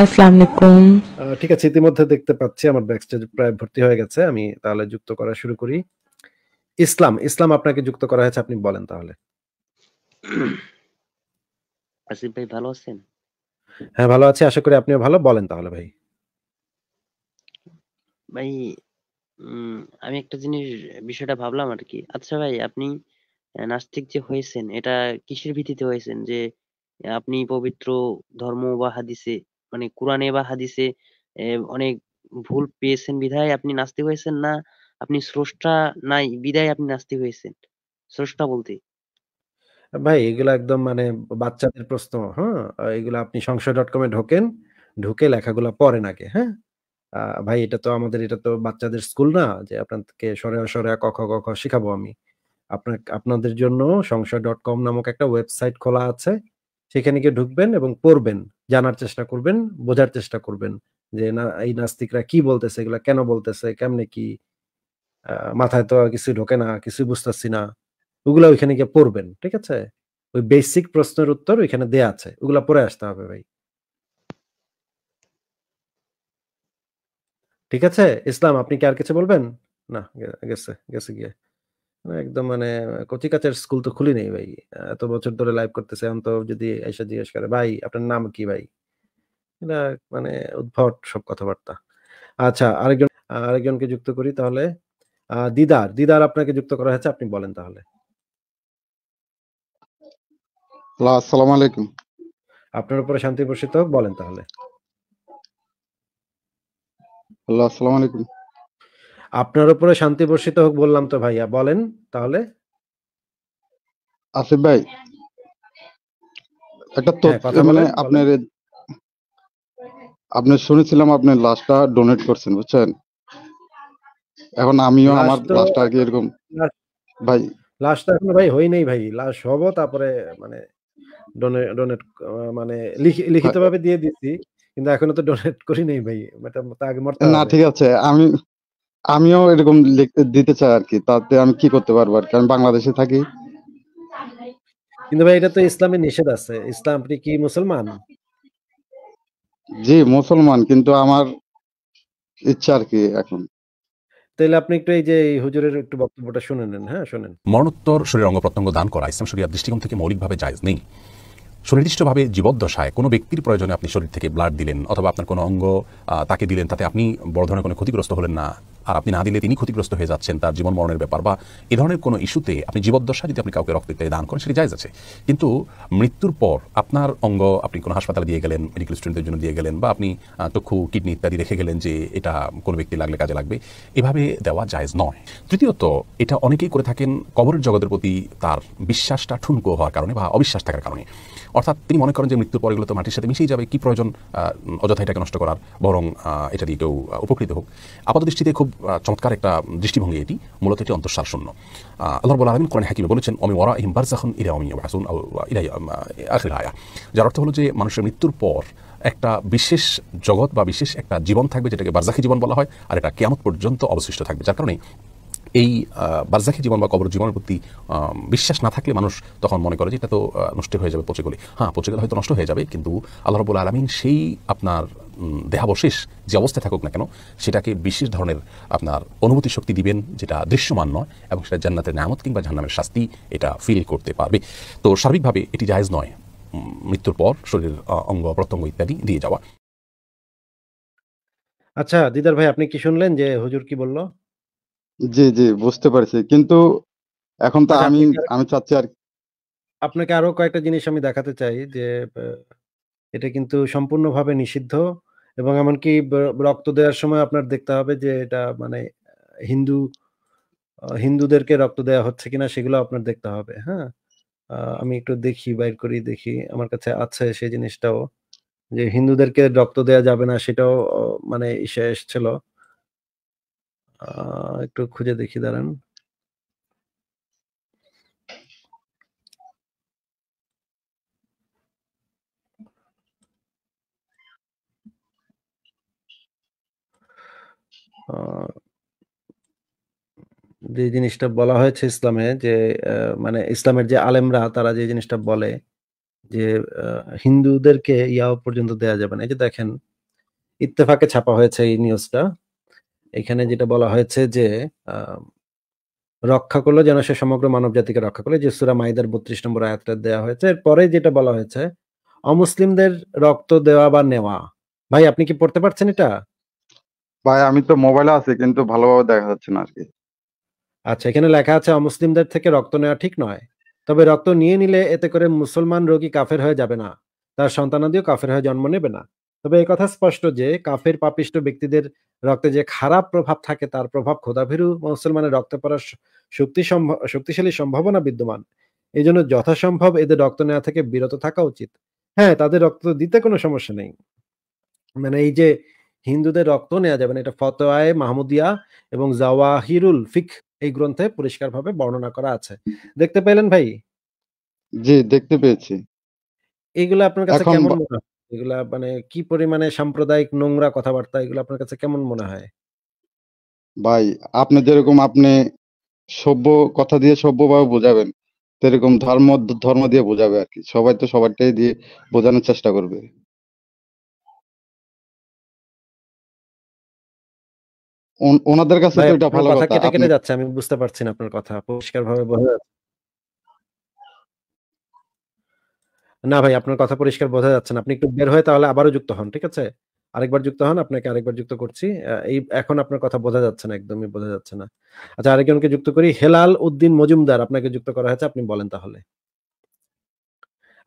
আসসালামু ঠিক আছে ইতিমধ্যে দেখতে পাচ্ছি আমার ব্যাকস্টেজ প্রায় ভর্তি হয়ে গেছে আমি তাহলে যুক্ত করা শুরু করি ইসলাম ইসলাম আপনাকে যুক্ত করা হয়েছে আপনি বলেন তাহলে আসিফ ভাই ভালো আছেন হ্যাঁ ভালো আছি আশা করি আপনিও ভালো বলেন তাহলে ভাই ভাই আমি একটা জিনিস বিষয়টা ভাবলাম আর কি আচ্ছা ভাই আপনি নাস্তিক যে হয়েছেন এটা কিসের ভিত্তিতে হয়েছেন যে আপনি পবিত্র ধর্ম বা হাদিসে মানে কোরআনে বা হাদিসে অনেক ভুল পেয়েছেন বিধায় আপনি নাস্তিক হয়েছেন না আপনি স্রষ্টা নাই বিধায় আপনি নাস্তিক হয়েছেন স্রষ্টা বলতে ভাই এগুলো একদম মানে বাচ্চাদের প্রশ্ন হ্যাঁ এগুলো আপনি সংশয় ডট কমে ঢোকেন ঢুকে লেখাগুলো পড়েন আগে হ্যাঁ ভাই এটা তো আমাদের এটা তো বাচ্চাদের স্কুল না যে আপনাকে সরে সরে কখ কখ শিখাবো আমি আপনার আপনাদের জন্য সংশয় ডট কম নামক একটা ওয়েবসাইট খোলা আছে সেখানে গিয়ে ঢুকবেন এবং পড়বেন জানার চেষ্টা করবেন বোঝার চেষ্টা করবেন যে না এই নাস্তিকরা কি বলতেছে এগুলা কেন বলতেছে কেমনে কি মাথায় তো কিছু ঢোকে না কিছু বুঝতেছি না ওগুলা ওইখানে গিয়ে পড়বেন ঠিক আছে ওই বেসিক প্রশ্নের উত্তর ওইখানে দেয়া আছে ওগুলা পরে আসতে হবে ভাই ঠিক আছে ইসলাম আপনি কি আর কিছু বলবেন না গেছে গেছে গিয়ে মানে একদম মানে কচিকাচের স্কুল তো খুলি নেই ভাই এত বছর ধরে লাইভ করতেছে এখন তো যদি এসে জিজ্ঞেস করে ভাই আপনার নাম কি ভাই এটা মানে উদ্ভট সব কথাবার্তা আচ্ছা আরেকজন আরেকজনকে যুক্ত করি তাহলে দিদার দিদার আপনাকে যুক্ত করা হয়েছে আপনি বলেন তাহলে আসসালামু আলাইকুম আপনার উপরে শান্তি বলেন তাহলে আল্লাহ আলাইকুম আপনার উপরে শান্তি বর্ষিত হোক বললাম তো ভাইয়া বলেন তাহলে আসিফ ভাই একটা হ্যাঁ, মানে আপনার আপনি শুনেছিলাম আপনি লাস্টটা ডোনেট করছেন বুঝছেন এখন আমিও আমার লাস্টটা আগে এরকম ভাই লাস্টটা এখন ভাই হই নাই ভাই লাস্ট হব তারপরে মানে ডোনেট মানে হ্যাঁ। লিখিতভাবে দিয়ে দিছি কিন্তু এখনো তো ডোনেট করি নাই ভাই না ঠিক আছে আমি আমিও এরকম দিতে চাই আর কি তাতে আমি কি করতে পারবো আর কি আমি বাংলাদেশে থাকি কিন্তু ভাই এটা তো ইসলামের নিষেধ আছে ইসলাম আপনি কি মুসলমান জি মুসলমান কিন্তু আমার ইচ্ছা আর কি এখন তাহলে আপনি একটু এই যে হুজুরের একটু বক্তব্যটা শুনে নেন হ্যাঁ শুনেন মরণোত্তর শরীর অঙ্গ প্রত্যঙ্গ দান করা ইসলাম শরিয়ার দৃষ্টিকোণ থেকে মৌলিকভাবে জায়জ নেই সুনির্দিষ্টভাবে জীবদ্দশায় কোনো ব্যক্তির প্রয়োজনে আপনি শরীর থেকে ব্লাড দিলেন অথবা আপনার কোনো অঙ্গ তাকে দিলেন তাতে আপনি বড় ধরনের কোনো ক্ষতিগ্রস্ত হলেন না আর আপনি না দিলে তিনি ক্ষতিগ্রস্ত হয়ে যাচ্ছেন তার জীবন মরণের ব্যাপার বা এ ধরনের কোনো ইস্যুতে আপনি জীবদ্দশা যদি আপনি কাউকে রক্ত ইত্যাদি দান করেন সেটি যায় আছে কিন্তু মৃত্যুর পর আপনার অঙ্গ আপনি কোনো হাসপাতালে দিয়ে গেলেন মেডিকেল স্টুডেন্টদের জন্য দিয়ে গেলেন বা আপনি চক্ষু কিডনি ইত্যাদি রেখে গেলেন যে এটা কোনো ব্যক্তি লাগলে কাজে লাগবে এভাবে দেওয়া জায়জ নয় তৃতীয়ত এটা অনেকেই করে থাকেন কবরের জগতের প্রতি তার বিশ্বাসটা ঠুনকো হওয়ার কারণে বা অবিশ্বাস থাকার কারণে অর্থাৎ তিনি মনে করেন যে মৃত্যুর পর এগুলো তো মাটির সাথে মিশেই যাবে কি প্রয়োজন অযথা এটাকে নষ্ট করার বরং এটা দিয়ে কেউ উপকৃত হোক আপাত দৃষ্টিতে খুব চমৎকার একটা দৃষ্টিভঙ্গি এটি মূলত এটি অন্তঃসার শূন্য আল্লাহর বলা আলমিন কোরআন হাকিমে বলেছেন অমি ওরা ইহিম বারজাখন ইরা অমি হাসুন ইরাই আখির হায়া যার অর্থ হলো যে মানুষের মৃত্যুর পর একটা বিশেষ জগৎ বা বিশেষ একটা জীবন থাকবে যেটাকে বারজাখি জীবন বলা হয় আর এটা কেয়ামত পর্যন্ত অবশিষ্ট থাকবে যার কারণে এই বার্জাকি জীবন বা কবর জীবনের প্রতি বিশ্বাস না থাকলে মানুষ তখন মনে করে যে এটা তো নষ্ট হয়ে যাবে পচে গলি হ্যাঁ পচে গেলে হয়তো নষ্ট হয়ে যাবে কিন্তু আল্লাহ রবুল আলমিন সেই আপনার দেহাবশেষ যে অবস্থায় থাকুক না কেন সেটাকে বিশেষ ধরনের আপনার অনুভূতি শক্তি দিবেন যেটা দৃশ্যমান নয় এবং সেটা জান্নাতের নামত কিংবা জান্নামের শাস্তি এটা ফিল করতে পারবে তো সার্বিকভাবে এটি জায়েজ নয় মৃত্যুর পর শরীর অঙ্গ প্রত্যঙ্গ ইত্যাদি দিয়ে যাওয়া আচ্ছা দিদার ভাই আপনি কি শুনলেন যে হুজুর কি বললো জি, জি বুঝতে পারছি। কিন্তু এখন তো আচ্ছা, আমি আমি চাচ্ছি আর আপনাকে আরো কয়েকটা জিনিস আমি দেখাতে চাই যে এটা কিন্তু সম্পূর্ণভাবে নিষিদ্ধ এবং এমনকি রক্ত দেওয়ার সময় আপনার দেখতে হবে যে এটা মানে হিন্দু হিন্দুদেরকে রক্ত দেওয়া হচ্ছে কিনা সেগুলো আপনার দেখতে হবে, হ্যাঁ? আমি একটু দেখি বাইর করি দেখি আমার কাছে আছে সেই জিনিসটাও। যে হিন্দুদেরকে রক্ত দেওয়া যাবে না সেটাও মানে ইসে এসছিল। একটু খুঁজে দেখি দাঁড়ান যে জিনিসটা বলা হয়েছে ইসলামে যে মানে ইসলামের যে আলেমরা তারা যে জিনিসটা বলে যে হিন্দুদেরকে ইয়াও পর্যন্ত দেয়া যাবে না এই যে দেখেন ইত্তেফাকে ছাপা হয়েছে এই নিউজটা এখানে যেটা বলা হয়েছে যে রক্ষা করলো যেন সে সমগ্র মানব জাতিকে রক্ষা করলো যে সুরা মাইদার বত্রিশ নম্বর আয়াতটা দেওয়া হয়েছে এরপরে যেটা বলা হয়েছে অমুসলিমদের রক্ত দেওয়া বা নেওয়া ভাই আপনি কি পড়তে পারছেন এটা ভাই আমি তো মোবাইলে আছি কিন্তু ভালোভাবে দেখা যাচ্ছে না আরকি আচ্ছা এখানে লেখা আছে অমুসলিমদের থেকে রক্ত নেওয়া ঠিক নয় তবে রক্ত নিয়ে নিলে এতে করে মুসলমান রোগী কাফের হয়ে যাবে না তার সন্তানাদিও কাফের হয়ে জন্ম নেবে না তবে কথা স্পষ্ট যে কাফের পাপিষ্ট ব্যক্তিদের রক্তে যে খারাপ প্রভাব থাকে তার প্রভাব খোদাভীরু মুসলমানের রক্ত পড়ার শক্তি শক্তিশালী সম্ভাবনা বিদ্যমান এই জন্য যথাসম্ভব এদের রক্ত নেওয়া থেকে বিরত থাকা উচিত হ্যাঁ তাদের রক্ত দিতে কোনো সমস্যা নেই মানে এই যে হিন্দুদের রক্ত নেওয়া যাবে না এটা ফতোয়ায় মাহমুদিয়া এবং জাওয়াহিরুল ফিক এই গ্রন্থে পরিষ্কারভাবে বর্ণনা করা আছে দেখতে পেলেন ভাই জি দেখতে পেয়েছি এগুলো আপনার কাছে কেমন এগুলা মানে কি পরিমানে সাম্প্রদায়িক নোংরা কথাবার্তা এগুলো আপনার কাছে কেমন মনে হয়? ভাই আপনি যেরকম আপনি সভ্য কথা দিয়ে সভ্যভাবে বোঝাবেন, সেরকম ধর্ম ধর্ম দিয়ে বোঝাবে আর কি সবাই তো সবারটাই দিয়ে বোঝানোর চেষ্টা করবে। ওনাদের কাছে তো এটা ভালো কথা কেটে, কেটে যাচ্ছে। আমি বুঝতে পারছি না আপনার কথা। পরিষ্কারভাবে বোঝা যাচ্ছে না ভাই আপনার কথা পরিষ্কার বোঝা যাচ্ছে না আপনি একটু বের হয়ে তাহলে আবারও যুক্ত হন ঠিক আছে আরেকবার যুক্ত হন আপনাকে আরেকবার যুক্ত করছি এই এখন আপনার কথা বোঝা যাচ্ছে না একদমই বোঝা যাচ্ছে না আচ্ছা আরেকজনকে যুক্ত করি হেলাল উদ্দিন মজুমদার আপনাকে যুক্ত করা হয়েছে আপনি বলেন তাহলে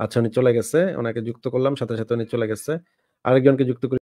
আচ্ছা উনি চলে গেছে ওনাকে যুক্ত করলাম সাথে সাথে উনি চলে গেছে আরেকজনকে যুক্ত করি